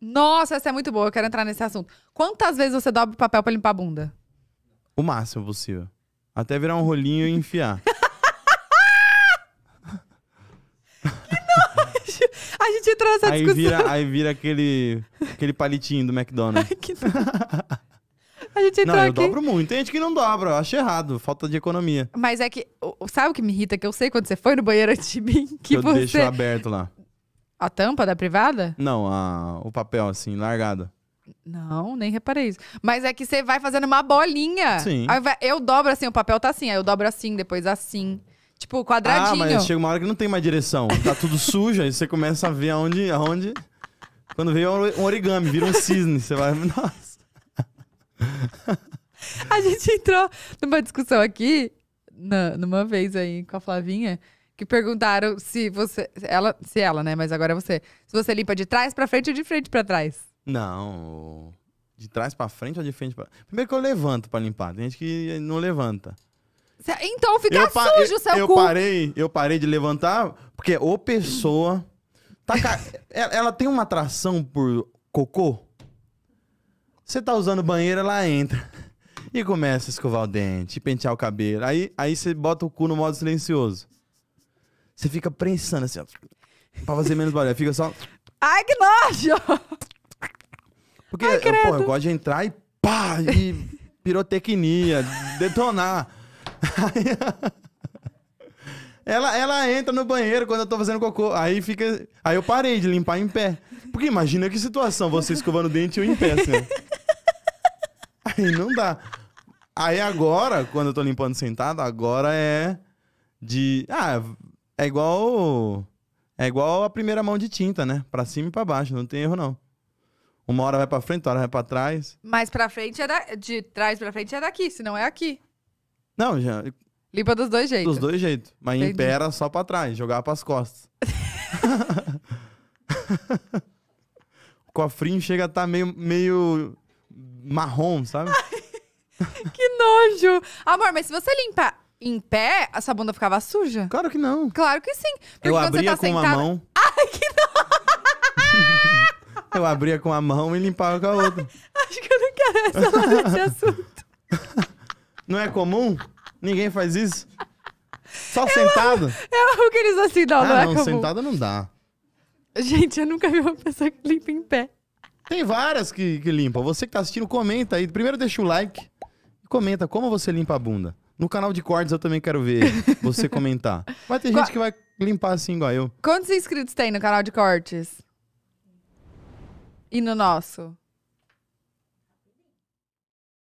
Nossa, essa é muito boa. Eu quero entrar nesse assunto. Quantas vezes você dobra o papel pra limpar a bunda? O máximo possível. Até virar um rolinho e enfiar. A gente entrou nessa aí discussão. Vira, aí vira aquele, aquele palitinho do McDonald's. que A gente entrou não, eu aqui. dobro muito. Tem gente que não dobra, eu acho errado. Falta de economia. Mas é que, sabe o que me irrita? Que eu sei quando você foi no banheiro antes de mim. Que eu você... deixo aberto lá. A tampa da privada? Não, a, o papel, assim, largado. Não, nem reparei isso. Mas é que você vai fazendo uma bolinha. Sim. Aí eu dobro assim, o papel tá assim, aí eu dobro assim, depois assim. Tipo, quadradinho. Ah, mas chega uma hora que não tem mais direção. Tá tudo sujo, aí você começa a ver aonde. aonde... Quando vem é um origami, vira um cisne. Você vai. Nossa. A gente entrou numa discussão aqui, numa vez aí com a Flavinha, que perguntaram se você. Ela, se ela, né? Mas agora é você. Se você limpa de trás pra frente ou de frente pra trás? Não. De trás pra frente ou de frente pra. Primeiro que eu levanto pra limpar. Tem gente que não levanta. Cê- Então fica sujo o seu eu cu. parei, eu parei de levantar, porque o pessoa. tá ca- ela, ela tem uma atração por cocô. Você tá usando banheiro, ela entra. E começa a escovar o dente, pentear o cabelo. Aí aí você bota o cu no modo silencioso. Você fica prensando assim, ó. Pra fazer menos barulho. Fica só. Ai, que nojo! Porque, Ai, eu, é, pô, eu gosto de entrar e pá! E pirotecnia, detonar. ela, ela entra no banheiro quando eu tô fazendo cocô. Aí fica. Aí eu parei de limpar em pé. Porque imagina que situação, você escovando o dente e eu em pé, assim. Aí não dá. Aí agora, quando eu tô limpando sentado, agora é de. Ah, é igual. É igual a primeira mão de tinta, né? Pra cima e pra baixo, não tem erro, não. Uma hora vai pra frente, outra hora vai pra trás. Mas pra frente é da... de trás pra frente é daqui, se não é aqui. Não, já. Limpa dos dois jeitos. Dos dois jeitos. Mas impera só pra trás, jogar pras costas. o cofrinho chega a estar tá meio, meio marrom, sabe? Ai, que nojo! Amor, mas se você limpar em pé, essa bunda ficava suja? Claro que não. Claro que sim. Porque eu abria você tá com sentado... uma mão. Ai, que não! eu abria com a mão e limpava com a outra. Acho que eu não quero essa desse assunto. Não é comum? Ninguém faz isso? Só eu sentado? Amo, eu amo que eles assim, não, ah, não é não, comum. não dá. Gente, eu nunca vi uma pessoa que limpa em pé. Tem várias que, que limpam. Você que tá assistindo, comenta aí. Primeiro deixa o like. Comenta como você limpa a bunda. No canal de cortes eu também quero ver você comentar. Vai ter gente que vai limpar assim igual eu. Quantos inscritos tem no canal de cortes? E no nosso?